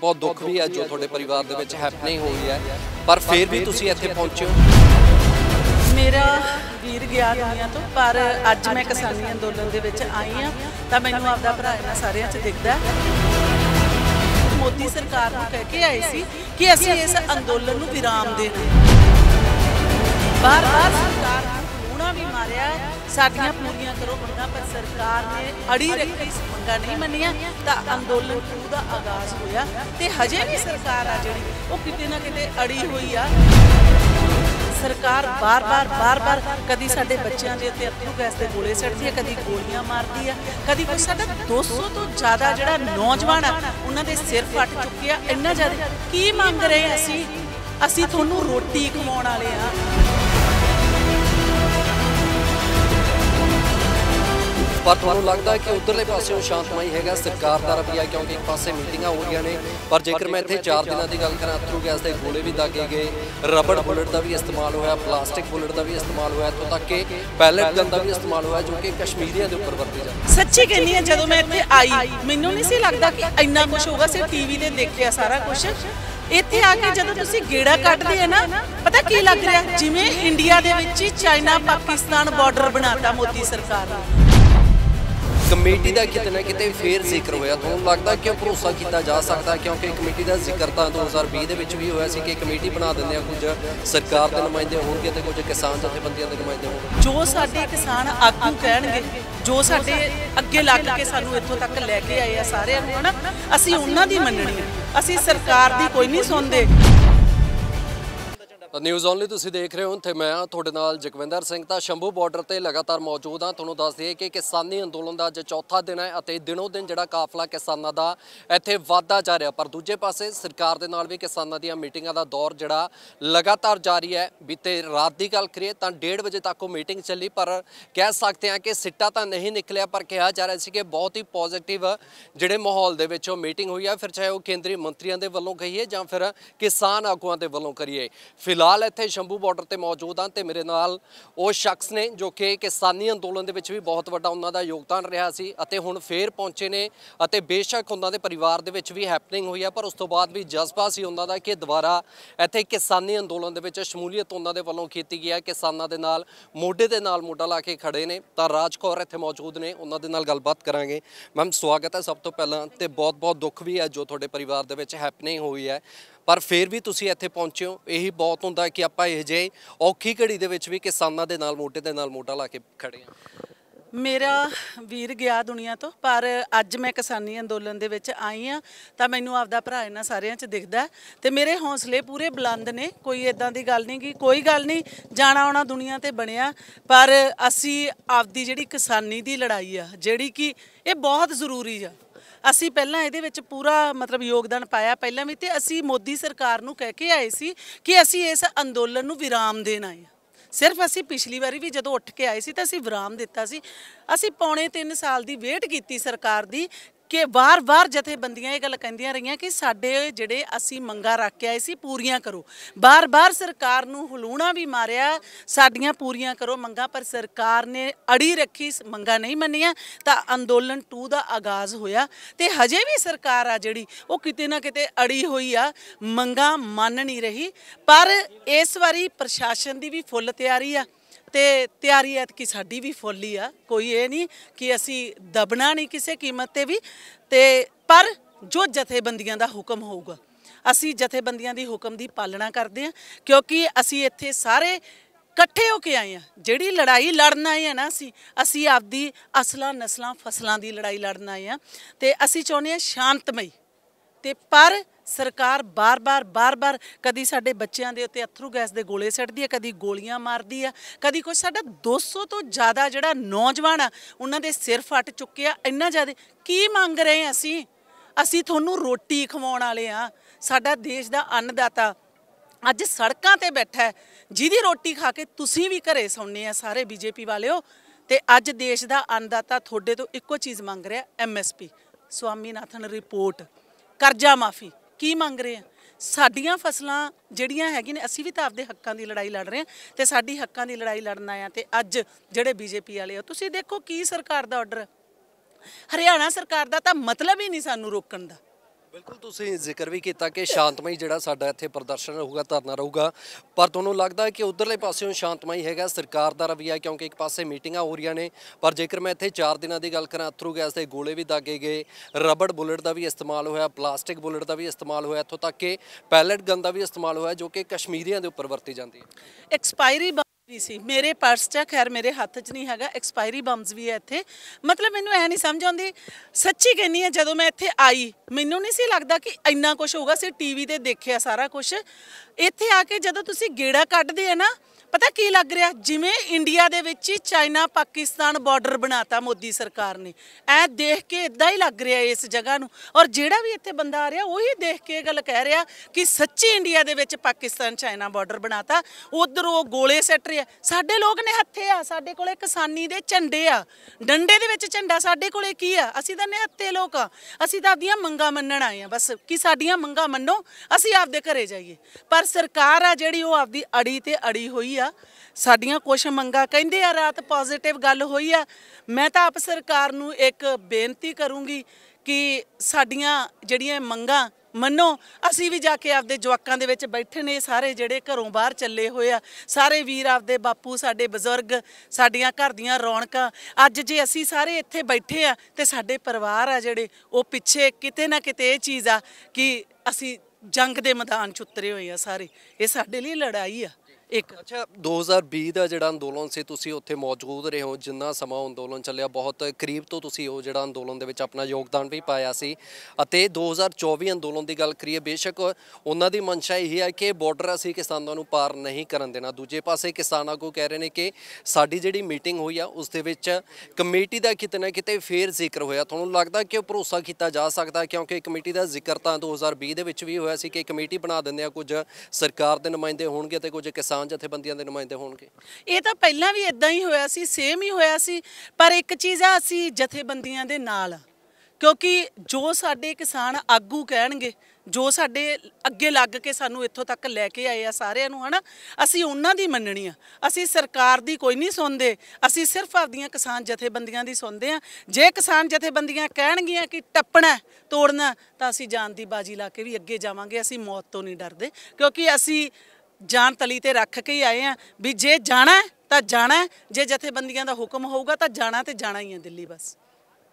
ਬਹੁਤ ਦੁੱਖ ਵੀ ਹੈ ਜੋ ਤੁਹਾਡੇ ਪਰਿਵਾਰ ਦੇ ਵਿੱਚ ਹੈਪਨਿੰਗ ਹੋਈ ਹੈ ਪਰ ਫਿਰ ਵੀ ਤੁਸੀਂ ਇੱਥੇ ਪਹੁੰਚੇ ਹੋ ਮੇਰਾ ਵੀਰ ਗਿਆ ਦੁਨੀਆ ਤੋਂ ਪਰ ਅੱਜ ਮੈਂ ਕਿਸਾਨੀ ਅੰਦੋਲਨ ਦੇ ਵਿੱਚ ਆਈ ਆ ਤਾਂ ਮੈਨੂੰ ਆਪਦਾ ਭਰਾ ਇਹਨਾਂ ਸਾਰਿਆਂ 'ਚ ਦਿਖਦਾ ਮੋਦੀ ਸਰਕਾਰ ਨੂੰ ਕਹਿ ਕੇ ਆਏ ਸੀ ਕਿ ਅਸੀਂ ਇਸ ਅੰਦੋਲਨ ਨੂੰ ਵਿਰਾਮ ਦੇ ਬਾਰ-ਬਾਰ ਸਰਕਾਰ ਨੂੰ ਵੀ ਮਾਰਿਆ ਸਾਡੀਆਂ ਪੂਰੀਆਂ ਕਰੋ ਬੰਦਾ ਪਰ ਸਰਕਾਰ ਨੇ ਅੜੀ ਰੱਖੀ ਸੰਗਾ ਨਹੀਂ ਮੰਨੀਆਂ ਤਾਂ ਅੰਦੋਲਨ ਦਾ ਆਗਾਜ਼ ਹੋਇਆ ਤੇ ਹਜੇ ਵੀ ਸਰਕਾਰ ਆ ਜਿਹੜੀ ਉਹ ਕਿਤੇ ਨਾ ਕਿਤੇ ਅੜੀ ਹੋਈ ਆ ਸਰਕਾਰ ਬਾਰ-ਬਾਰ ਬਾਰ-ਬਾਰ ਕਦੀ ਸਾਡੇ ਬੱਚਿਆਂ ਦੇ ਉੱਤੇ ਅਥਰੂ ਗੈਸ ਦੇ ਗੋਲੇ ਸੜਦੀ ਹੈ ਕਦੀ ਗੋਲੀਆਂ ਮਾਰਦੀ ਹੈ ਕਦੀ ਕੋਈ ਸਾਡਾ 200 ਤੋਂ ਜ਼ਿਆਦਾ ਜਿਹੜਾ ਨੌਜਵਾਨ ਆ ਉਹਨਾਂ ਦੇ ਸਿਰ ਫਟ ਚੁੱਕੇ ਆ ਇੰਨਾ ਜ਼ਿਆਦਾ ਕੀ ਮੰਗ ਰਹੇ ਅਸੀਂ ਅਸੀਂ ਤੁਹਾਨੂੰ ਰੋਟੀ ਖਵਾਉਣ ਵਾਲੇ ਆ ਪਰ ਤੁਹਾਨੂੰ ਲੱਗਦਾ ਹੈ ਕਿ ਉਧਰਲੇ ਪਾਸਿਓਂ ਸ਼ਾਂਤਮਈ ਹੈਗਾ ਸਰਕਾਰ ਦਾ ਰਵਈਆ ਕਿਉਂਕਿ ਇੱਕ ਪਾਸੇ ਮੀਟਿੰਗਾਂ ਹੋ ਰਹੀਆਂ ਨੇ ਪਰ ਜੇਕਰ ਮੈਂ ਇੱਥੇ 4 ਦਿਨਾਂ ਦੀ ਗੱਲ ਕਰਾਂ ਅਥਰੂ ਗੈਸ ਦੇ ਗੋਲੇ ਵੀ ਦਾਗੇ ਗਏ ਰਬੜ ਬੁਲਟ ਦਾ ਵੀ ਇਸਤੇਮਾਲ ਹੋਇਆ ਪਲਾਸਟਿਕ ਬੁਲਟ ਦਾ ਵੀ ਇਸਤੇਮਾਲ ਹੋਇਆ ਤੋਂ ਤੱਕ ਕਿ ਪੈਲਟ ਗਨ ਦਾ ਵੀ ਇਸਤੇਮਾਲ ਹੋਇਆ ਜੋ ਕਿ ਕਸ਼ਮੀਰੀਆਂ ਦੇ ਉੱਪਰ ਵਰਤੇ ਜਾਂਦੇ ਸੱਚੀ ਕਹਿੰਦੀ ਹਾਂ ਜਦੋਂ ਮੈਂ ਇੱਥੇ ਆਈ ਮੈਨੂੰ ਨਹੀਂ ਸੀ ਲੱਗਦਾ ਕਿ ਇੰਨਾ ਕੁਝ ਹੋਊਗਾ ਸਿਰਫ ਟੀਵੀ ਤੇ ਦੇਖਿਆ ਸਾਰਾ ਕੁਝ ਇੱਥੇ ਆ ਕੇ ਜਦੋਂ ਤੁਸੀਂ ਗੇੜਾ ਕੱਟਦੇ ਆ ਨਾ ਪਤਾ ਕੀ ਲੱਗ ਰਿਹਾ ਜਿਵੇਂ ਇੰਡੀਆ ਦੇ ਵਿੱਚ ਹੀ ਚਾਈਨਾ ਪਾਕਿਸਤਾਨ ਬਾਰਡਰ ਬਣਾਤਾ ਮੋਦੀ ਸਰਕਾਰ ਨੇ ਕਮੇਟੀ ਦਾ ਕਿਤਨਾ ਕਿਤੇ ਫੇਰ ਜ਼ਿਕਰ ਹੋਇਆ ਤੁਹਾਨੂੰ ਲੱਗਦਾ ਕਿ ਭਰੋਸਾ ਕੀਤਾ ਜਾ ਸਕਦਾ ਕਿਉਂਕਿ ਕਮੇਟੀ ਦਾ ਜ਼ਿਕਰ ਤਾਂ 2020 ਦੇ ਵਿੱਚ ਵੀ ਹੋਇਆ ਸੀ ਕਿ ਕਮੇਟੀ ਬਣਾ ਦਿੰਦੇ ਆ ਕੁਝ ਸਰਕਾਰ ਦੇ ਨੁਮਾਇੰਦੇ ਹੋਣਗੇ ਤੇ ਕੁਝ ਕਿਸਾਨ ਜਥੇਬੰਦੀਆਂ ਦੇ ਨੁਮਾਇੰਦੇ ਹੋਣਗੇ ਜੋ ਸਾਡੇ ਕਿਸਾਨ ਆਗੂ ਕਹਿਣਗੇ ਜੋ ਸਾਡੇ ਅੱਗੇ ਲੱਗ ਕੇ ਸਾਨੂੰ ਇੱਥੋਂ ਤੱਕ ਲੈ ਕੇ ਆਏ ਆ ਸਾਰਿਆਂ ਨੂੰ ਹਨਾ ਅਸੀਂ ਉਹਨਾਂ ਦੀ ਮੰਨਣੀ ਅਸੀਂ ਸਰਕਾਰ ਦੀ ਕੋਈ ਨਹੀਂ ਸੁਣਦੇ ਨਿਊਜ਼ ਓਨਲੀ ਤੁਸੀਂ ਦੇਖ ਰਹੇ ਹੋ ਤੇ ਮੈਂ ਆ ਤੁਹਾਡੇ ਨਾਲ ਜਗਵਿੰਦਰ ਸਿੰਘ ਤਾਂ ਸ਼ੰਭੂ ਬਾਰਡਰ ਤੇ ਲਗਾਤਾਰ ਮੌਜੂਦ ਹਾਂ ਤੁਹਾਨੂੰ ਦੱਸ ਦਈਏ ਕਿ ਕਿਸਾਨੀ ਅੰਦੋਲਨ ਦਾ ਅੱਜ ਚੌਥਾ ਦਿਨ ਹੈ ਅਤੇ ਦਿਨੋ ਦਿਨ ਜਿਹੜਾ ਕਾਫਲਾ ਕਿਸਾਨਾਂ ਦਾ ਇੱਥੇ ਵਾਧਾ ਜਾ ਰਿਹਾ ਪਰ ਦੂਜੇ ਪਾਸੇ ਸਰਕਾਰ ਦੇ ਨਾਲ ਵੀ ਕਿਸਾਨਾਂ ਦੀਆਂ ਮੀਟਿੰਗਾਂ ਦਾ ਦੌਰ ਜਿਹੜਾ ਲਗਾਤਾਰ ਜਾਰੀ ਹੈ ਬੀਤੇ ਰਾਤ ਦੀ ਗੱਲ ਕਰੀਏ ਤਾਂ 1:30 ਵਜੇ ਤੱਕ ਉਹ ਮੀਟਿੰਗ ਚੱਲੀ ਪਰ ਕਹਿ ਸਕਦੇ ਹਾਂ ਕਿ ਸਿੱਟਾ ਤਾਂ ਨਹੀਂ ਨਿਕਲਿਆ ਪਰ ਕਿਹਾ ਜਾ ਰਿਹਾ ਸੀ ਕਿ ਬਹੁਤ ਹੀ ਪੋਜ਼ਿਟਿਵ ਜਿਹੜੇ ਮਾਹੌਲ ਦੇ ਵਿੱਚ ਉਹ ਮੀਟਿੰਗ ਹੋਈ ਆ ਫਿਰ ਚਾਹੇ ਉਹ ਕੇਂਦਰੀ ਮੰਤਰੀਆਂ ਦੇ ਵੱਲੋਂ ਕਹੀਏ ਜਾਂ ਫਿਰ ਕਿਸਾਨ ਆਗੂਆਂ ਦੇ ਵੱਲੋਂ ਕਰੀਏ ਫਿਲਹਾਲ ਇੱਥੇ ਸ਼ੰਭੂ ਬਾਰਡਰ ਤੇ ਮੌਜੂਦ ਹਾਂ ਤੇ ਮੇਰੇ ਨਾਲ ਉਹ ਸ਼ਖਸ ਨੇ ਜੋ ਕਿ ਕਿਸਾਨੀ ਅੰਦੋਲਨ ਦੇ ਵਿੱਚ ਵੀ ਬਹੁਤ ਵੱਡਾ ਉਹਨਾਂ ਦਾ ਯੋਗਦਾਨ ਰਿਹਾ ਸੀ ਅਤੇ ਹੁਣ ਫੇਰ ਪਹੁੰਚੇ ਨੇ ਅਤੇ ਬੇਸ਼ੱਕ ਉਹਨਾਂ ਦੇ ਪਰਿਵਾਰ ਦੇ ਵਿੱਚ ਵੀ ਹੈਪਨਿੰਗ ਹੋਈ ਹੈ ਪਰ ਉਸ ਤੋਂ ਬਾਅਦ ਵੀ ਜਜ਼ਬਾ ਸੀ ਉਹਨਾਂ ਦਾ ਕਿ ਦੁਬਾਰਾ ਇੱਥੇ ਕਿਸਾਨੀ ਅੰਦੋਲਨ ਦੇ ਵਿੱਚ ਸ਼ਮੂਲੀਅਤ ਉਹਨਾਂ ਦੇ ਵੱਲੋਂ ਕੀਤੀ ਗਈ ਹੈ ਕਿਸਾਨਾਂ ਦੇ ਨਾਲ ਮੋਢੇ ਦੇ ਨਾਲ ਮੋਢਾ ਲਾ ਕੇ ਖੜੇ ਨੇ ਤਾਂ ਰਾਜਕੌਰ ਇੱਥੇ ਮੌਜੂਦ ਨੇ ਉਹਨਾਂ ਦੇ ਨਾਲ ਗੱਲਬਾਤ ਕਰਾਂਗੇ ਮੈਮ ਸਵਾਗਤ ਹੈ ਸਭ ਤੋਂ ਪਹਿਲਾਂ ਤੇ ਬਹੁਤ ਬਹੁਤ ਦੁੱਖ ਵੀ ਹੈ ਜੋ ਤੁਹਾਡੇ ਪਰਿਵਾਰ ਦੇ ਵਿੱਚ ਹੈਪਨਿੰਗ ਹੋਈ ਹੈ ਪਰ ਫਿਰ ਵੀ ਤੁਸੀਂ ਇੱਥੇ ਪਹੁੰਚੇ ਹੋ ਇਹੀ ਬਹੁਤ ਹੁੰਦਾ ਕਿ ਆਪਾਂ ਇਹ ਜੇ ਔਖੀ ਘੜੀ ਦੇ ਵਿੱਚ ਵੀ ਕਿਸਾਨਾਂ ਦੇ ਨਾਲ ਮੋਟੇ ਦੇ ਨਾਲ ਮੋਟਾ ਲਾ ਕੇ ਖੜੇ ਆ ਮੇਰਾ ਵੀਰ ਗਿਆ ਦੁਨੀਆ ਤੋਂ ਪਰ ਅੱਜ ਮੈਂ ਕਿਸਾਨੀ ਅੰਦੋਲਨ ਦੇ ਵਿੱਚ ਆਈ ਆ ਤਾਂ ਮੈਨੂੰ ਆਪਦਾ ਭਰਾ ਇਹਨਾਂ ਸਾਰਿਆਂ 'ਚ ਦਿਖਦਾ ਤੇ ਮੇਰੇ ਹੌਸਲੇ ਪੂਰੇ ਬੁਲੰਦ ਨੇ ਕੋਈ ਇਦਾਂ ਦੀ ਗੱਲ ਨਹੀਂ ਕਿ ਕੋਈ ਗੱਲ ਨਹੀਂ ਜਾਣਾ ਆਉਣਾ ਦੁਨੀਆ ਤੇ ਬਣਿਆ ਪਰ ਅਸੀਂ ਆਪਦੀ ਜਿਹੜੀ ਕਿਸਾਨੀ ਦੀ ਲੜਾਈ ਆ ਜਿਹੜੀ ਕਿ ਇਹ ਬਹੁਤ ਜ਼ਰੂਰੀ ਆ ਅਸੀਂ ਪਹਿਲਾਂ ਇਹਦੇ ਵਿੱਚ ਪੂਰਾ ਮਤਲਬ ਯੋਗਦਾਨ ਪਾਇਆ ਪਹਿਲਾਂ ਵੀ ਤੇ ਅਸੀਂ ਮੋਦੀ ਸਰਕਾਰ ਨੂੰ ਕਹਿ ਕੇ ਆਏ ਸੀ ਕਿ ਅਸੀਂ ਇਸ ਅੰਦੋਲਨ ਨੂੰ ਵਿਰਾਮ ਦੇਣਾ ਹੈ ਸਿਰਫ ਅਸੀਂ ਪਿਛਲੀ ਵਾਰੀ ਵੀ ਜਦੋਂ ਉੱਠ ਕੇ ਆਏ ਸੀ ਤਾਂ ਅਸੀਂ ਵਿਰਾਮ ਦਿੱਤਾ ਸੀ ਅਸੀਂ ਪੌਣੇ 3 ਸਾਲ ਦੀ ਵੇਟ ਕੀਤੀ ਸਰਕਾਰ ਦੀ ਕਿ ਵਾਰ-ਵਾਰ ਜਥੇਬੰਦੀਆਂ ਇਹ ਗੱਲ ਕਹਿੰਦੀਆਂ ਰਹੀਆਂ ਕਿ ਸਾਡੇ ਜਿਹੜੇ ਅਸੀਂ ਮੰਗਾ ਰੱਖ ਕੇ ਆਏ ਸੀ ਪੂਰੀਆਂ ਕਰੋ ਵਾਰ-ਵਾਰ ਸਰਕਾਰ ਨੂੰ ਹਲੂਣਾ ਵੀ ਮਾਰਿਆ ਸਾਡੀਆਂ ਪੂਰੀਆਂ ਕਰੋ ਮੰਗਾ ਪਰ ਸਰਕਾਰ ਨੇ ਅੜੀ ਰੱਖੀ ਮੰਗਾ ਨਹੀਂ ਮੰਨੀਆਂ ਤਾਂ ਅੰਦੋਲਨ 2 ਦਾ ਆਗਾਜ਼ ਹੋਇਆ ਤੇ ਹਜੇ ਵੀ ਸਰਕਾਰ ਆ ਜਿਹੜੀ ਉਹ ਕਿਤੇ ਨਾ ਕਿਤੇ ਅੜੀ ਹੋਈ ਆ ਮੰਗਾ ਮੰਨ ਨਹੀਂ ਰਹੀ ਪਰ ਇਸ ਵਾਰੀ ਪ੍ਰਸ਼ਾਸਨ ਦੀ ਵੀ ਫੁੱਲ ਤਿਆਰੀ ਆ ਤੇ ਤਿਆਰੀ ਐਤਕੀ ਸਾਡੀ ਵੀ ਫੁੱਲੀ ਆ ਕੋਈ ਇਹ ਨਹੀਂ ਕਿ ਅਸੀਂ ਦਬਣਾ ਨਹੀਂ ਕਿਸੇ ਕੀਮਤ ਤੇ ਵੀ ਤੇ ਪਰ ਜੋ ਜਥੇਬੰਦੀਆਂ ਦਾ ਹੁਕਮ ਹੋਊਗਾ ਅਸੀਂ ਜਥੇਬੰਦੀਆਂ ਦੀ ਹੁਕਮ ਦੀ ਪਾਲਣਾ ਕਰਦੇ ਆ ਕਿਉਂਕਿ ਅਸੀਂ ਇੱਥੇ ਸਾਰੇ ਇਕੱਠੇ ਹੋ ਕੇ ਆਏ ਆ ਜਿਹੜੀ ਲੜਾਈ ਲੜਨ ਆਏ ਆ ਨਾ ਅਸੀਂ ਅਸੀਂ ਆਪਦੀ ਅਸਲਾ ਨਸਲਾਂ ਫਸਲਾਂ ਦੀ ਲੜਾਈ ਲੜਨ ਆਏ ਆ ਤੇ ਅਸੀਂ ਚਾਹੁੰਦੇ ਆ ਸ਼ਾਂਤਮਈ ਤੇ ਪਰ ਸਰਕਾਰ ਬਾਰ-ਬਾਰ ਬਾਰ-ਬਾਰ ਕਦੀ ਸਾਡੇ ਬੱਚਿਆਂ ਦੇ ਉੱਤੇ ਅਥਰੂ ਗੈਸ ਦੇ ਗੋਲੇ ਸੱਟਦੀ ਹੈ ਕਦੀ ਗੋਲੀਆਂ ਮਾਰਦੀ ਆ ਕਦੀ ਕੋਈ ਸਾਡਾ 200 ਤੋਂ ਜ਼ਿਆਦਾ ਜਿਹੜਾ ਨੌਜਵਾਨ ਆ ਉਹਨਾਂ ਦੇ ਸਿਰ ਫਟ ਚੁੱਕੇ ਆ ਇੰਨਾ ਜ਼ਿਆਦਾ ਕੀ ਮੰਗ ਰਹੇ ਅਸੀਂ ਅਸੀਂ ਤੁਹਾਨੂੰ ਰੋਟੀ ਖਵਾਉਣ ਵਾਲੇ ਆ ਸਾਡਾ ਦੇਸ਼ ਦਾ ਅੰਨਦਾਤਾ ਅੱਜ ਸੜਕਾਂ ਤੇ ਬੈਠਾ ਜਿਹਦੀ ਰੋਟੀ ਖਾ ਕੇ ਤੁਸੀਂ ਵੀ ਘਰੇ ਸੌਣੇ ਆ ਸਾਰੇ ਬੀਜੇਪੀ ਵਾਲਿਓ ਤੇ ਅੱਜ ਦੇਸ਼ ਦਾ ਅੰਨਦਾਤਾ ਤੁਹਾਡੇ ਤੋਂ ਇੱਕੋ ਚੀਜ਼ ਮੰਗ ਰਿਹਾ ਐਮਐਸਪੀ ਨਾਥਨ ਰਿਪੋਰਟ ਕਰਜ਼ਾ ਮਾਫੀ ਕੀ ਮੰਗ ਰਹੇ ਆ ਸਾਡੀਆਂ ਫਸਲਾਂ ਜਿਹੜੀਆਂ ਹੈਗੀਆਂ ਨੇ ਅਸੀਂ ਵੀ ਤਾਂ ਆਪਦੇ ਹੱਕਾਂ ਦੀ ਲੜਾਈ ਲੜ ਰਹੇ ਹਾਂ ਤੇ ਸਾਡੀ ਹੱਕਾਂ ਦੀ ਲੜਾਈ ਲੜਨਾ ਆ ਤੇ ਅੱਜ ਜਿਹੜੇ ਬੀਜੇਪੀ ਵਾਲੇ ਆ ਤੁਸੀਂ ਦੇਖੋ ਕੀ ਸਰਕਾਰ ਦਾ ਆਰਡਰ ਹਰਿਆਣਾ ਸਰਕਾਰ ਦਾ ਤਾਂ ਮਤਲਬ ਹੀ ਨਹੀਂ ਸਾਨੂੰ ਰੋਕਣ ਦਾ ਬਿਲਕੁਲ ਤੁਸੀਂ ਜ਼ਿਕਰ ਵੀ ਕੀਤਾ ਕਿ ਸ਼ਾਂਤਮਈ ਜਿਹੜਾ ਸਾਡਾ ਇੱਥੇ ਪ੍ਰਦਰਸ਼ਨ ਰਹੂਗਾ ਧਰਨਾ ਰਹੂਗਾ ਪਰ ਤੁਹਾਨੂੰ ਲੱਗਦਾ ਹੈ ਕਿ ਉਧਰਲੇ ਪਾਸਿਓਂ ਸ਼ਾਂਤਮਈ ਹੈਗਾ ਸਰਕਾਰ ਦਾ ਰਵਈਆ ਕਿਉਂਕਿ ਇੱਕ ਪਾਸੇ ਮੀਟਿੰਗਾਂ ਹੋ ਰਹੀਆਂ ਨੇ ਪਰ ਜੇਕਰ ਮੈਂ ਇੱਥੇ 4 ਦਿਨਾਂ ਦੀ ਗੱਲ ਕਰਾਂ ਅਥਰੂ ਗੈਸ ਦੇ ਗੋਲੇ ਵੀ ਦਾਗੇ ਗਏ ਰਬੜ ਬੁਲਟ ਦਾ ਵੀ ਇਸਤੇਮਾਲ ਹੋਇਆ ਪਲਾਸਟਿਕ ਬੁਲਟ ਦਾ ਵੀ ਇਸਤੇਮਾਲ ਹੋਇਆ ਇੱਥੋਂ ਤੱਕ ਕਿ ਪੈਲਟ ਗੰਦਾ ਵੀ ਇਸਤੇਮਾਲ ਹੋਇਆ ਜੋ ਕਿ ਕਸ਼ਮੀਰੀਆਂ ਦੇ ਉੱਪਰ ਵਰਤੀ ਜਾਂਦੀ ਹੈ ਐਕਸਪਾਇਰੀ ਵੀ ਸੀ ਮੇਰੇ ਪਰਸ 'ਚ ਖੈਰ ਮੇਰੇ ਹੱਥ 'ਚ ਨਹੀਂ ਹੈਗਾ ਐਕਸਪਾਇਰੀ ਬੰਬਸ ਵੀ ਹੈ ਇੱਥੇ ਮਤਲਬ ਮੈਨੂੰ ਐ ਨਹੀਂ ਸਮਝ ਆਉਂਦੀ ਸੱਚੀ ਕਹਿੰਨੀ ਆ ਜਦੋਂ ਮੈਂ ਇੱਥੇ ਆਈ ਮੈਨੂੰ ਨਹੀਂ ਸੀ ਲੱਗਦਾ ਕਿ ਇੰਨਾ ਕੁਝ ਹੋਊਗਾ ਸਿਰ ਟੀਵੀ ਤੇ ਦੇਖਿਆ ਸਾਰਾ ਕੁਝ ਇੱਥੇ ਆ ਕੇ ਜਦੋਂ ਤੁਸੀਂ ਗੇੜਾ ਕੱਢਦੇ ਆ ਨਾ ਪਤਾ ਕੀ ਲੱਗ ਰਿਹਾ ਜਿਵੇਂ ਇੰਡੀਆ ਦੇ ਵਿੱਚ ਹੀ ਚਾਈਨਾ ਪਾਕਿਸਤਾਨ ਬਾਰਡਰ ਬਣਾਤਾ ਮੋਦੀ ਸਰਕਾਰ ਨੇ ਐ ਦੇਖ ਕੇ ਇਦਾਂ ਹੀ ਲੱਗ ਰਿਹਾ ਇਸ ਜਗ੍ਹਾ ਨੂੰ ਔਰ ਜਿਹੜਾ ਵੀ ਇੱਥੇ ਬੰਦਾ ਆ ਰਿਹਾ ਉਹੀ ਦੇਖ ਕੇ ਗੱਲ ਕਹਿ ਰਿਹਾ ਕਿ ਸੱਚੀ ਇੰਡੀਆ ਦੇ ਵਿੱਚ ਪਾਕਿਸਤਾਨ ਚਾਈਨਾ ਬਾਰਡਰ ਬਣਾਤਾ ਉਧਰ ਉਹ ਗੋਲੇ ਸੱਟ ਰਿਹਾ ਸਾਡੇ ਲੋਕ ਨੇ ਹੱਥੇ ਆ ਸਾਡੇ ਕੋਲੇ ਕਿਸਾਨੀ ਦੇ ਝੰਡੇ ਆ ਡੰਡੇ ਦੇ ਵਿੱਚ ਝੰਡਾ ਸਾਡੇ ਕੋਲੇ ਕੀ ਆ ਅਸੀਂ ਤਾਂ ਨਿਹੱਤੇ ਲੋਕ ਆ ਅਸੀਂ ਤਾਂ ਆਪਦੀਆਂ ਮੰਗਾਂ ਮੰਨਣ ਆਏ ਆ ਬਸ ਕਿ ਸਾਡੀਆਂ ਮੰਗਾਂ ਮੰਨੋ ਅਸੀਂ ਆਪਦੇ ਘਰੇ ਜਾਈਏ ਪਰ ਸਰਕਾਰ ਆ ਜਿਹੜੀ ਉਹ ਆਪਦੀ ਅੜੀ ਤੇ ਅੜੀ ਹੋਈ ਆ ਸਾਡੀਆਂ ਕੁਝ ਮੰਗਾ ਕਹਿੰਦੇ ਆ ਰਾਤ ਪੋਜ਼ਿਟਿਵ ਗੱਲ ਹੋਈ ਆ ਮੈਂ ਤਾਂ ਆਪ ਸਰਕਾਰ ਨੂੰ ਇੱਕ ਬੇਨਤੀ ਕਰੂੰਗੀ ਕਿ ਸਾਡੀਆਂ ਜਿਹੜੀਆਂ ਮੰਗਾ ਮੰਨੋ ਅਸੀਂ ਵੀ ਜਾ ਕੇ ਆਪਦੇ ਜਵਾਕਾਂ ਦੇ ਵਿੱਚ ਬੈਠੇ ਨੇ ਸਾਰੇ ਜਿਹੜੇ ਘਰੋਂ ਬਾਹਰ ਚੱਲੇ ਹੋਏ ਆ ਸਾਰੇ ਵੀਰ ਆਪਦੇ ਬਾਪੂ ਸਾਡੇ ਬਜ਼ੁਰਗ ਸਾਡੀਆਂ ਘਰ ਦੀਆਂ ਰੌਣਕਾਂ ਅੱਜ ਜੇ ਅਸੀਂ ਸਾਰੇ ਇੱਥੇ ਬੈਠੇ ਆ ਤੇ ਸਾਡੇ ਪਰਿਵਾਰ ਆ ਜਿਹੜੇ ਉਹ ਪਿੱਛੇ ਕਿਤੇ ਨਾ ਕਿਤੇ ਇਹ ਚੀਜ਼ ਆ ਕਿ ਅਸੀਂ ਜੰਗ ਦੇ ਮੈਦਾਨ 'ਚ ਉਤਰੇ ਹੋਏ ਆ ਸਾਰੇ ਇਹ ਸਾਡੇ ਲਈ ਲੜਾਈ ਆ ਇੱਕ ਅੱਛਾ 2020 ਦਾ ਜਿਹੜਾ ਅੰਦੋਲਨ ਸੀ ਤੁਸੀਂ ਉੱਥੇ ਮੌਜੂਦ ਰਹੇ ਹੋ ਜਿੰਨਾ ਸਮਾਂ ਅੰਦੋਲਨ ਚੱਲਿਆ ਬਹੁਤ ਕਰੀਬ ਤੋਂ ਤੁਸੀਂ ਉਹ ਜਿਹੜਾ ਅੰਦੋਲਨ ਦੇ ਵਿੱਚ ਆਪਣਾ ਯੋਗਦਾਨ ਵੀ ਪਾਇਆ ਸੀ ਅਤੇ 2024 ਅੰਦੋਲਨ ਦੀ ਗੱਲ ਕਰੀਏ ਬੇਸ਼ੱਕ ਉਹਨਾਂ ਦੀ ਮਨਸ਼ਾ ਇਹ ਹੈ ਕਿ ਬਾਰਡਰ ਅਸੀਂ ਕਿਸਾਨਾਂ ਨੂੰ ਪਾਰ ਨਹੀਂ ਕਰਨ ਦੇਣਾ ਦੂਜੇ ਪਾਸੇ ਕਿਸਾਨਾਂ ਕੋ ਕਹਿ ਰਹੇ ਨੇ ਕਿ ਸਾਡੀ ਜਿਹੜੀ ਮੀਟਿੰਗ ਹੋਈ ਆ ਉਸ ਦੇ ਵਿੱਚ ਕਮੇਟੀ ਦਾ ਕਿਤੇ ਨਾ ਕਿਤੇ ਫੇਰ ਜ਼ਿਕਰ ਹੋਇਆ ਤੁਹਾਨੂੰ ਲੱਗਦਾ ਕਿ ਉਹ ਭਰੋਸਾ ਕੀਤਾ ਜਾ ਸਕਦਾ ਕਿਉਂਕਿ ਕਮੇਟੀ ਦਾ ਜ਼ਿਕਰ ਤਾਂ 2020 ਦੇ ਵਿੱਚ ਵੀ ਹੋਇਆ ਸੀ ਕਿ ਕਮੇਟੀ ਬਣਾ ਦਿੰਦੇ ਆ ਕੁਝ ਸਰਕਾਰ ਦੇ ਨੁਮਾਇੰਦੇ ਹੋਣਗੇ ਤੇ ਕੁਝ ਕਿਸਾਨ ਕਿਸਾਨ ਜਥੇਬੰਦੀਆਂ ਦੇ ਨੁਮਾਇੰਦੇ ਹੋਣਗੇ ਇਹ ਤਾਂ ਪਹਿਲਾਂ ਵੀ ਇਦਾਂ ਹੀ ਹੋਇਆ ਸੀ ਸੇਮ ਹੀ ਹੋਇਆ ਸੀ ਪਰ ਇੱਕ ਚੀਜ਼ ਆ ਅਸੀਂ ਜਥੇਬੰਦੀਆਂ ਦੇ ਨਾਲ ਕਿਉਂਕਿ ਜੋ ਸਾਡੇ ਕਿਸਾਨ ਆਗੂ ਕਹਿਣਗੇ ਜੋ ਸਾਡੇ ਅੱਗੇ ਲੱਗ ਕੇ ਸਾਨੂੰ ਇੱਥੋਂ ਤੱਕ ਲੈ ਕੇ ਆਏ ਆ ਸਾਰਿਆਂ ਨੂੰ ਹਨਾ ਅਸੀਂ ਉਹਨਾਂ ਦੀ ਮੰਨਣੀ ਆ ਅਸੀਂ ਸਰਕਾਰ ਦੀ ਕੋਈ ਨਹੀਂ ਸੁਣਦੇ ਅਸੀਂ ਸਿਰਫ ਆਪਦੀਆਂ ਕਿਸਾਨ ਜਥੇਬੰਦੀਆਂ ਦੀ ਸੁਣਦੇ ਆ ਜੇ ਕਿਸਾਨ ਜਥੇਬੰਦੀਆਂ ਕਹਿਣਗੀਆਂ ਕਿ ਟੱਪਣਾ ਤੋੜਨਾ ਤਾਂ ਅਸੀਂ ਜਾਨ ਦੀ ਬਾਜੀ ਲਾ ਕੇ ਵੀ ਅੱਗੇ ਜਾਵਾਂਗੇ ਅਸੀਂ ਮੌਤ ਤੋਂ ਨਹੀਂ ਡਰਦੇ ਕਿਉਂਕਿ ਅਸੀਂ ਜਾਨ ਤਲੀ ਤੇ ਰੱਖ ਕੇ ਹੀ ਆਏ ਆ ਵੀ ਜੇ ਜਾਣਾ ਤਾਂ ਜਾਣਾ ਜੇ ਜਥੇਬੰਦੀਆਂ ਦਾ ਹੁਕਮ ਹੋਊਗਾ ਤਾਂ ਜਾਣਾ ਤੇ ਜਾਣਾ ਹੀ ਆ ਦਿੱਲੀ ਬਸ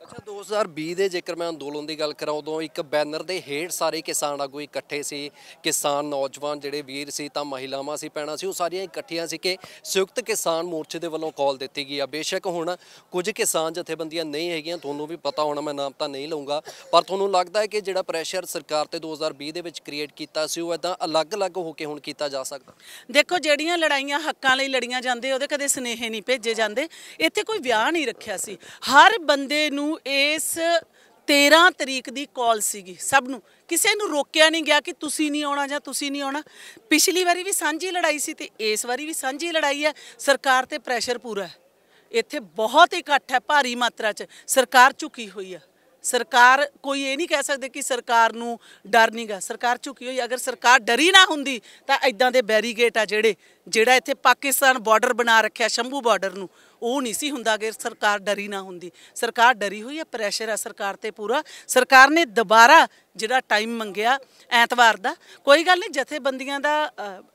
2020 ਦੇ ਜੇਕਰ ਮੈਂ ਅੰਦੋਲਨ ਦੀ ਗੱਲ ਕਰਾਂ ਉਦੋਂ ਇੱਕ ਬੈਨਰ ਦੇ ਹੇਠ ਸਾਰੇ ਕਿਸਾਨ ਆਗੂ ਇਕੱਠੇ ਸੀ ਕਿਸਾਨ ਨੌਜਵਾਨ ਜਿਹੜੇ ਵੀਰ ਸੀ ਤਾਂ ਮਹਿਲਾਵਾਂ ਸੀ ਪੈਣਾ ਸੀ ਉਹ ਸਾਰੀਆਂ ਇਕੱਠੀਆਂ ਸੀ ਕਿ ਸੰਯੁਕਤ ਕਿਸਾਨ ਮੋਰਚੇ ਦੇ ਵੱਲੋਂ ਕਾਲ ਦਿੱਤੀ ਗਈ ਆ ਬੇਸ਼ੱਕ ਹੁਣ ਕੁਝ ਕਿਸਾਨ ਜਥੇਬੰਦੀਆਂ ਨਹੀਂ ਹੈਗੀਆਂ ਤੁਹਾਨੂੰ ਵੀ ਪਤਾ ਹੋਣਾ ਮੈਂ ਨਾਮ ਤਾਂ ਨਹੀਂ ਲਵਾਂਗਾ ਪਰ ਤੁਹਾਨੂੰ ਲੱਗਦਾ ਹੈ ਕਿ ਜਿਹੜਾ ਪ੍ਰੈਸ਼ਰ ਸਰਕਾਰ ਤੇ 2020 ਦੇ ਵਿੱਚ ਕ੍ਰੀਏਟ ਕੀਤਾ ਸੀ ਉਹ ਇਦਾਂ ਅਲੱਗ-ਅਲੱਗ ਹੋ ਕੇ ਹੁਣ ਕੀਤਾ ਜਾ ਸਕਦਾ ਦੇਖੋ ਜਿਹੜੀਆਂ ਲੜਾਈਆਂ ਹੱਕਾਂ ਲਈ ਲੜੀਆਂ ਜਾਂਦੇ ਉਹਦੇ ਕਦੇ ਸਨੇਹੇ ਨਹੀਂ ਭੇਜੇ ਜਾਂਦੇ ਇੱਥੇ ਕੋਈ ਵਿਆਹ ਨਹੀਂ ਰੱਖਿਆ ਸੀ ਹਰ ਬੰਦੇ ਨੂੰ ਇਸ 13 ਤਰੀਕ ਦੀ ਕਾਲ ਸੀਗੀ ਸਭ ਨੂੰ ਕਿਸੇ ਨੂੰ ਰੋਕਿਆ ਨਹੀਂ ਗਿਆ ਕਿ ਤੁਸੀਂ ਨਹੀਂ ਆਉਣਾ ਜਾਂ ਤੁਸੀਂ ਨਹੀਂ ਆਉਣਾ ਪਿਛਲੀ ਵਾਰੀ ਵੀ ਸਾਂਝੀ ਲੜਾਈ ਸੀ ਤੇ ਇਸ ਵਾਰੀ ਵੀ ਸਾਂਝੀ ਲੜਾਈ ਹੈ ਸਰਕਾਰ ਤੇ ਪ੍ਰੈਸ਼ਰ ਪੂਰਾ ਹੈ ਇੱਥੇ ਬਹੁਤ ਇਕੱਠ ਹੈ ਭਾਰੀ ਮਾਤਰਾ 'ਚ ਸਰਕਾਰ ਝੁਕੀ ਹੋਈ ਹੈ ਸਰਕਾਰ ਕੋਈ ਇਹ ਨਹੀਂ ਕਹਿ ਸਕਦੇ ਕਿ ਸਰਕਾਰ ਨੂੰ ਡਰ ਨਹੀਂਗਾ ਸਰਕਾਰ ਝੁਕੀ ਹੋਈ ਅਗਰ ਸਰਕਾਰ ਡਰੀ ਨਾ ਹੁੰਦੀ ਤਾਂ ਇਦਾਂ ਦੇ ਬੈਰੀਗੇਟ ਆ ਜਿਹੜੇ ਜਿਹੜਾ ਇੱਥੇ ਪਾਕਿਸਤਾਨ ਬਾਰਡਰ ਬਣਾ ਰੱਖਿਆ ਸ਼ੰਭੂ ਬਾਰਡਰ ਨੂੰ ਉਹ ਨਹੀਂ ਸੀ ਹੁੰਦਾ ਕਿ ਸਰਕਾਰ ਡਰੀ ਨਾ ਹੁੰਦੀ ਸਰਕਾਰ ਡਰੀ ਹੋਈ ਹੈ ਪ੍ਰੈਸ਼ਰ ਹੈ ਸਰਕਾਰ ਤੇ ਪੂਰਾ ਸਰਕਾਰ ਨੇ ਦੁਬਾਰਾ ਜਿਹੜਾ ਟਾਈਮ ਮੰਗਿਆ ਐਤਵਾਰ ਦਾ ਕੋਈ ਗੱਲ ਨਹੀਂ ਜਥੇਬੰਦੀਆਂ ਦਾ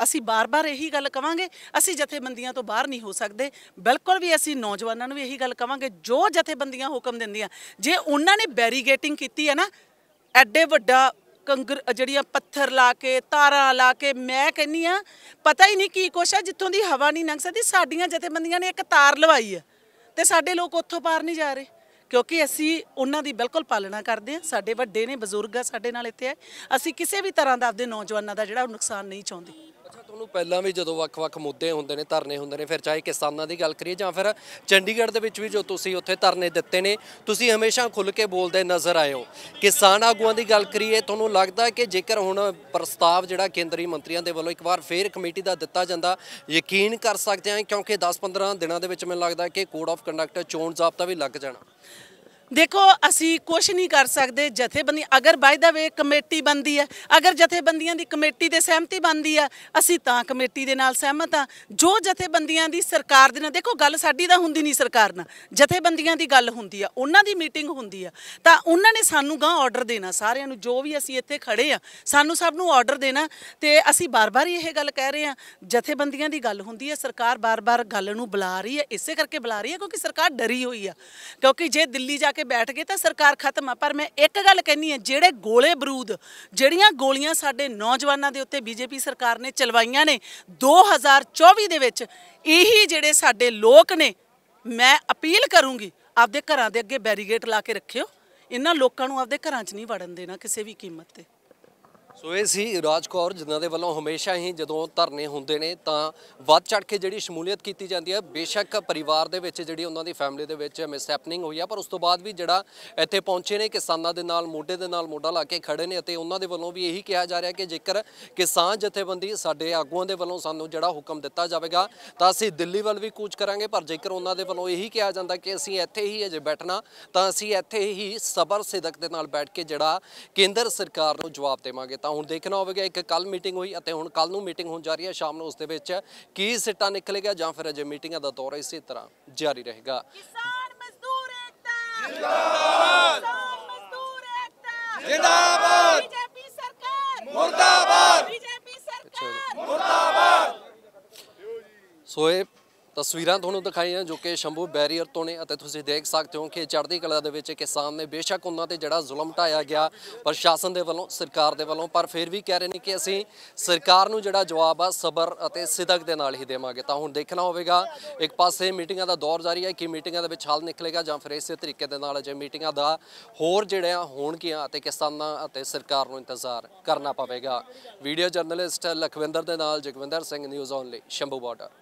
ਅਸੀਂ ਬਾਰ-ਬਾਰ ਇਹੀ ਗੱਲ ਕਵਾਂਗੇ ਅਸੀਂ ਜਥੇਬੰਦੀਆਂ ਤੋਂ ਬਾਹਰ ਨਹੀਂ ਹੋ ਸਕਦੇ ਬਿਲਕੁਲ ਵੀ ਅਸੀਂ ਨੌਜਵਾਨਾਂ ਨੂੰ ਵੀ ਇਹੀ ਗੱਲ ਕਵਾਂਗੇ ਜੋ ਜਥੇਬੰਦੀਆਂ ਹੁਕਮ ਦਿੰਦੀਆਂ ਜੇ ਉਹਨਾਂ ਨੇ ਬੈਰੀਗੇਟਿੰਗ ਕੀਤੀ ਹੈ ਨਾ ਐਡੇ ਵੱਡਾ ਕੰਗਰ ਜਿਹੜੀਆਂ ਪੱਥਰ ਲਾ ਕੇ ਤਾਰਾਂ ਲਾ ਕੇ ਮੈਂ ਕਹਿੰਨੀ ਆ ਪਤਾ ਹੀ ਨਹੀਂ ਕੀ ਕੁਛ ਆ ਜਿੱਥੋਂ ਦੀ ਹਵਾ ਨਹੀਂ ਲੰਘ ਸਕਦੀ ਸਾਡੀਆਂ ਜਥੇਬੰਦੀਆਂ ਨੇ ਇੱਕ ਤਾਰ ਲਵਾਈ ਆ ਤੇ ਸਾਡੇ ਲੋਕ ਉੱਥੋਂ ਪਾਰ ਨਹੀਂ ਜਾ ਰਹੇ ਕਿਉਂਕਿ ਅਸੀਂ ਉਹਨਾਂ ਦੀ ਬਿਲਕੁਲ ਪਾਲਣਾ ਕਰਦੇ ਆ ਸਾਡੇ ਵੱਡੇ ਨੇ ਬਜ਼ੁਰਗ ਆ ਸਾਡੇ ਨਾਲ ਇੱਥੇ ਆ ਅਸੀਂ ਕਿਸੇ ਵੀ ਤਰ੍ਹਾਂ ਦਾ ਆਪਦੇ ਨੌਜਵਾਨਾਂ ਦਾ ਜਿਹੜਾ ਨੁਕਸਾਨ ਨਹੀਂ ਚਾਹੁੰਦੇ ਨੂੰ ਪਹਿਲਾਂ ਵੀ ਜਦੋਂ ਵੱਖ-ਵੱਖ ਮੁੱਦੇ ਹੁੰਦੇ ਨੇ ਧਰਨੇ ਹੁੰਦੇ ਨੇ ਫਿਰ ਚਾਹੇ ਕਿਸਾਨਾਂ ਦੀ ਗੱਲ ਕਰੀਏ ਜਾਂ ਫਿਰ ਚੰਡੀਗੜ੍ਹ ਦੇ ਵਿੱਚ ਵੀ ਜੋ ਤੁਸੀਂ ਉੱਥੇ ਧਰਨੇ ਦਿੱਤੇ ਨੇ ਤੁਸੀਂ ਹਮੇਸ਼ਾ ਖੁੱਲ ਕੇ ਬੋਲਦੇ ਨਜ਼ਰ ਆਏ ਹੋ ਕਿਸਾਨ ਆਗੂਆਂ ਦੀ ਗੱਲ ਕਰੀਏ ਤੁਹਾਨੂੰ ਲੱਗਦਾ ਕਿ ਜੇਕਰ ਹੁਣ ਪ੍ਰਸਤਾਵ ਜਿਹੜਾ ਕੇਂਦਰੀ ਮੰਤਰੀਆਂ ਦੇ ਵੱਲੋਂ ਇੱਕ ਵਾਰ ਫੇਰ ਕਮੇਟੀ ਦਾ ਦਿੱਤਾ ਜਾਂਦਾ ਯਕੀਨ ਕਰ ਸਕਦੇ ਹਾਂ ਕਿਉਂਕਿ 10-15 ਦਿਨਾਂ ਦੇ ਵਿੱਚ ਮੈਨੂੰ ਲੱਗਦਾ ਕਿ ਕੋਡ ਆਫ ਕੰਡਕਟ ਚੋਣ ਜ਼ਾਬਤਾ ਵੀ ਲੱਗ ਜਾਣਾ ਦੇਖੋ ਅਸੀਂ ਕੁਝ ਨਹੀਂ ਕਰ ਸਕਦੇ ਜਥੇਬੰਦੀ ਅਗਰ ਬਾਈ ਦਾ ਵੇ ਕਮੇਟੀ ਬੰਦੀ ਹੈ ਅਗਰ ਜਥੇਬੰਦੀਆਂ ਦੀ ਕਮੇਟੀ ਦੇ ਸਹਿਮਤੀ ਬੰਦੀ ਆ ਅਸੀਂ ਤਾਂ ਕਮੇਟੀ ਦੇ ਨਾਲ ਸਹਿਮਤ ਆ ਜੋ ਜਥੇਬੰਦੀਆਂ ਦੀ ਸਰਕਾਰ ਦੇ ਨਾਲ ਦੇਖੋ ਗੱਲ ਸਾਡੀ ਤਾਂ ਹੁੰਦੀ ਨਹੀਂ ਸਰਕਾਰ ਨਾਲ ਜਥੇਬੰਦੀਆਂ ਦੀ ਗੱਲ ਹੁੰਦੀ ਆ ਉਹਨਾਂ ਦੀ ਮੀਟਿੰਗ ਹੁੰਦੀ ਆ ਤਾਂ ਉਹਨਾਂ ਨੇ ਸਾਨੂੰ ਗਾਂ ਆਰਡਰ ਦੇਣਾ ਸਾਰਿਆਂ ਨੂੰ ਜੋ ਵੀ ਅਸੀਂ ਇੱਥੇ ਖੜੇ ਆ ਸਾਨੂੰ ਸਭ ਨੂੰ ਆਰਡਰ ਦੇਣਾ ਤੇ ਅਸੀਂ ਬਾਰ-ਬਾਰ ਇਹ ਗੱਲ ਕਹਿ ਰਹੇ ਆ ਜਥੇਬੰਦੀਆਂ ਦੀ ਗੱਲ ਹੁੰਦੀ ਆ ਸਰਕਾਰ ਬਾਰ-ਬਾਰ ਗੱਲ ਨੂੰ ਬੁਲਾ ਰਹੀ ਆ ਇਸੇ ਕਰਕੇ ਬੁਲਾ ਰਹੀ ਆ ਕਿਉਂਕਿ ਸਰਕਾਰ ਡਰੀ ਹੋਈ ਆ ਕਿਉਂਕਿ ਜੇ ਦਿੱਲੀ ਜਾ ਕੇ ਕੇ ਬੈਠ ਗਏ ਤਾਂ ਸਰਕਾਰ ਖਤਮ ਆ ਪਰ ਮੈਂ ਇੱਕ ਗੱਲ ਕਹਿਨੀ ਆ ਜਿਹੜੇ ਗੋਲੇ ਬਰੂਦ ਜਿਹੜੀਆਂ ਗੋਲੀਆਂ ਸਾਡੇ ਨੌਜਵਾਨਾਂ ਦੇ ਉੱਤੇ ਬੀਜੇਪੀ ਸਰਕਾਰ ਨੇ ਚਲਵਾਈਆਂ ਨੇ 2024 ਦੇ ਵਿੱਚ ਇਹੀ ਜਿਹੜੇ ਸਾਡੇ ਲੋਕ ਨੇ ਮੈਂ ਅਪੀਲ ਕਰੂੰਗੀ ਆਪਦੇ ਘਰਾਂ ਦੇ ਅੱਗੇ ਬੈਰੀਗੇਟ ਲਾ ਕੇ ਰੱਖਿਓ ਇਹਨਾਂ ਲੋਕਾਂ ਨੂੰ ਆਪਦੇ ਘਰਾਂ 'ਚ ਨਹੀਂ ਵੜਨ ਦੇਣਾ ਕਿਸੇ ਵੀ ਕੀਮਤ ਤੇ ਸੋ ਇਹ ਸੀ ਰਾਜ ਕੌਰ ਜਿਨ੍ਹਾਂ ਦੇ ਵੱਲੋਂ ਹਮੇਸ਼ਾ ਹੀ ਜਦੋਂ ਧਰਨੇ ਹੁੰਦੇ ਨੇ ਤਾਂ ਵੱਧ ਚੜ ਕੇ ਜਿਹੜੀ ਸ਼ਮੂਲੀਅਤ ਕੀਤੀ ਜਾਂਦੀ ਹੈ ਬੇਸ਼ੱਕ ਪਰਿਵਾਰ ਦੇ ਵਿੱਚ ਜਿਹੜੀ ਉਹਨਾਂ ਦੀ ਫੈਮਿਲੀ ਦੇ ਵਿੱਚ ਮਿਸ ਹੈਪਨਿੰਗ ਹੋਈ ਆ ਪਰ ਉਸ ਤੋਂ ਬਾਅਦ ਵੀ ਜਿਹੜਾ ਇੱਥੇ ਪਹੁੰਚੇ ਨੇ ਕਿਸਾਨਾਂ ਦੇ ਨਾਲ ਮੋਢੇ ਦੇ ਨਾਲ ਮੋਢਾ ਲਾ ਕੇ ਖੜੇ ਨੇ ਅਤੇ ਉਹਨਾਂ ਦੇ ਵੱਲੋਂ ਵੀ ਇਹੀ ਕਿਹਾ ਜਾ ਰਿਹਾ ਕਿ ਜੇਕਰ ਕਿਸਾਨ ਜਥੇਬੰਦੀ ਸਾਡੇ ਆਗੂਆਂ ਦੇ ਵੱਲੋਂ ਸਾਨੂੰ ਜਿਹੜਾ ਹੁਕਮ ਦਿੱਤਾ ਜਾਵੇਗਾ ਤਾਂ ਅਸੀਂ ਦਿੱਲੀ ਵੱਲ ਵੀ ਕੂਚ ਕਰਾਂਗੇ ਪਰ ਜੇਕਰ ਉਹਨਾਂ ਦੇ ਵੱਲੋਂ ਇਹੀ ਕਿਹਾ ਜਾਂਦਾ ਕਿ ਅਸੀਂ ਇੱਥੇ ਹੀ ਅਜੇ ਬੈਠਣਾ ਤਾਂ ਅਸੀਂ ਇੱਥੇ ਹੀ ਸਬਰ ਸਿਦਕ ਦੇ ਨਾਲ ਬੈਠ ਕੇ ਜਿਹੜਾ ਕੇਂਦਰ ਸਰਕਾਰ ਨੂੰ ਜਵਾਬ ਦੇਵਾਂਗੇ ਤਾਂ ਹੁਣ ਦੇਖਣਾ ਹੋਵੇਗਾ ਇੱਕ ਕੱਲ ਮੀਟਿੰਗ ਹੋਈ ਅਤੇ ਹੁਣ ਕੱਲ ਨੂੰ ਮੀਟਿੰਗ ਹੋਣ ਜਾ ਰਹੀ ਹੈ ਸ਼ਾਮ ਨੂੰ ਉਸ ਦੇ ਵਿੱਚ ਕੀ ਸਿੱਟਾ ਨਿਕਲੇਗਾ ਜਾਂ ਫਿਰ ਅਜੇ ਮੀਟਿੰਗਾਂ ਦਾ ਦੌਰ ਇਸੇ ਤਰ੍ਹਾਂ ਜਾਰੀ ਰਹੇਗਾ ਕਿਸਾਨ ਮਜ਼ਦੂਰ ਇਕਤਾ ਜਿੰਦਾਬਾਦ ਕਿਸਾਨ ਮਜ਼ਦੂਰ ਇਕਤਾ ਜਿੰਦਾਬਾਦ ਬੀਜੇਪੀ ਸਰਕਾਰ ਮੁਰਦਾਬਾਦ ਬੀਜੇਪੀ ਸਰਕਾਰ ਮੁਰਦਾਬਾਦ ਸੋ ਤਸਵੀਰਾਂ ਤੁਹਾਨੂੰ ਦਿਖਾਈਆਂ ਜੋ ਕਿ ਸ਼ੰਭੂ ਬੈਰੀਅਰ ਤੋਂ ਨੇ ਅਤੇ ਤੁਸੀਂ ਦੇਖ ਸਕਦੇ ਹੋ ਕਿ ਚੜ੍ਹਦੀ ਕਲਾ ਦੇ ਵਿੱਚ ਕਿਸਾਨ ਨੇ ਬੇਸ਼ੱਕ ਉਹਨਾਂ ਤੇ ਜਿਹੜਾ ਜ਼ੁਲਮ ਢਾਇਆ ਗਿਆ ਪ੍ਰਸ਼ਾਸਨ ਦੇ ਵੱਲੋਂ ਸਰਕਾਰ ਦੇ ਵੱਲੋਂ ਪਰ ਫਿਰ ਵੀ ਕਹਿ ਰਹੇ ਨੇ ਕਿ ਅਸੀਂ ਸਰਕਾਰ ਨੂੰ ਜਿਹੜਾ ਜਵਾਬ ਆ ਸਬਰ ਅਤੇ ਸਿਦਕ ਦੇ ਨਾਲ ਹੀ ਦੇਵਾਂਗੇ ਤਾਂ ਹੁਣ ਦੇਖਣਾ ਹੋਵੇਗਾ ਇੱਕ ਪਾਸੇ ਮੀਟਿੰਗਾਂ ਦਾ ਦੌਰ ਜਾਰੀ ਹੈ ਕਿ ਮੀਟਿੰਗਾਂ ਦੇ ਵਿੱਚ ਹੱਲ ਨਿਕਲੇਗਾ ਜਾਂ ਫਿਰ ਇਸੇ ਤਰੀਕੇ ਦੇ ਨਾਲ ਜੇ ਮੀਟਿੰਗਾਂ ਦਾ ਹੋਰ ਜਿਹੜੇ ਆ ਹੋਣਗੀਆਂ ਅਤੇ ਕਿਸਾਨਾਂ ਅਤੇ ਸਰਕਾਰ ਨੂੰ ਇੰਤਜ਼ਾਰ ਕਰਨਾ ਪਵੇਗਾ ਵੀਡੀਓ ਜਰਨਲਿਸਟ ਲਖਵਿੰਦਰ ਦੇ ਨਾਲ Jagwinder Singh news only Shambhu border